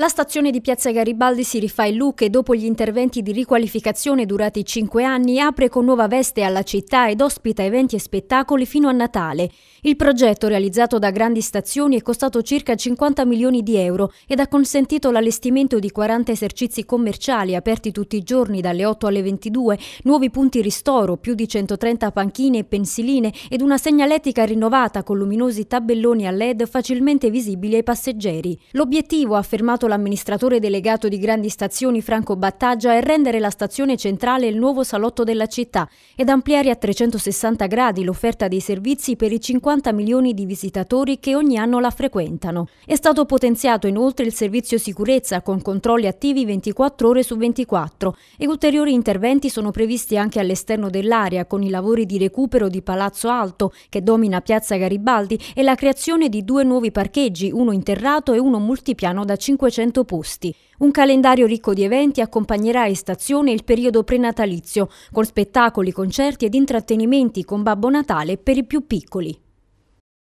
La stazione di Piazza Garibaldi si rifà il look e dopo gli interventi di riqualificazione durati cinque anni apre con nuova veste alla città ed ospita eventi e spettacoli fino a Natale. Il progetto realizzato da grandi stazioni è costato circa 50 milioni di euro ed ha consentito l'allestimento di 40 esercizi commerciali aperti tutti i giorni dalle 8 alle 22, nuovi punti ristoro, più di 130 panchine e pensiline ed una segnaletica rinnovata con luminosi tabelloni a led facilmente visibili ai passeggeri. L'obiettivo, ha affermato l'amministratore delegato di Grandi Stazioni Franco Battaggia è rendere la stazione centrale il nuovo salotto della città ed ampliare a 360 gradi l'offerta dei servizi per i 50 milioni di visitatori che ogni anno la frequentano. È stato potenziato inoltre il servizio sicurezza con controlli attivi 24 ore su 24 e ulteriori interventi sono previsti anche all'esterno dell'area con i lavori di recupero di Palazzo Alto che domina Piazza Garibaldi e la creazione di due nuovi parcheggi, uno interrato e uno multipiano da 500 500 posti. Un calendario ricco di eventi accompagnerà in stazione il periodo prenatalizio, con spettacoli, concerti ed intrattenimenti con Babbo Natale per i più piccoli.